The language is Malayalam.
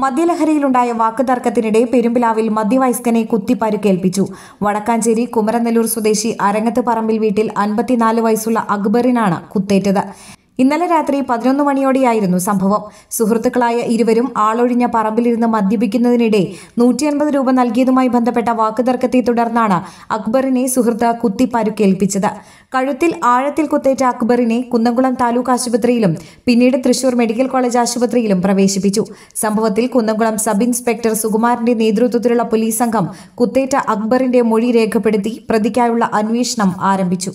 മദ്യലഹരിയിലുണ്ടായ വാക്കുതർക്കത്തിനിടെ പെരുമ്പിലാവിൽ മദ്യവയസ്കനെ കുത്തി പരുക്കേൽപ്പിച്ചു വടക്കാഞ്ചേരി കുമരനെല്ലൂർ സ്വദേശി അരങ്ങത്ത് പറമ്പിൽ വീട്ടിൽ അൻപത്തിനാല് വയസ്സുള്ള അക്ബറിനാണ് കുത്തേറ്റത് ഇന്നലെ രാത്രി പതിനൊന്ന് മണിയോടെയായിരുന്നു സംഭവം സുഹൃത്തുക്കളായ ഇരുവരും ആളൊഴിഞ്ഞ പറമ്പിലിരുന്ന് മദ്യപിക്കുന്നതിനിടെ നൂറ്റി അൻപത് രൂപ നൽകിയതുമായി ബന്ധപ്പെട്ട വാക്കുതർക്കത്തെ തുടർന്നാണ് അക്ബറിനെ സുഹൃത്ത് കുത്തി പരുക്കേൽപ്പിച്ചത് കഴുത്തിൽ ആഴത്തിൽ കുത്തേറ്റ അക്ബറിനെ കുന്നംകുളം താലൂക്ക് ആശുപത്രിയിലും പിന്നീട് തൃശൂർ മെഡിക്കൽ കോളേജ് ആശുപത്രിയിലും പ്രവേശിപ്പിച്ചു സംഭവത്തിൽ കുന്നംകുളം സബ് ഇൻസ്പെക്ടർ സുകുമാറിന്റെ നേതൃത്വത്തിലുള്ള പോലീസ് സംഘം കുത്തേറ്റ അക്ബറിന്റെ മൊഴി രേഖപ്പെടുത്തി പ്രതിക്കായുള്ള അന്വേഷണം ആരംഭിച്ചു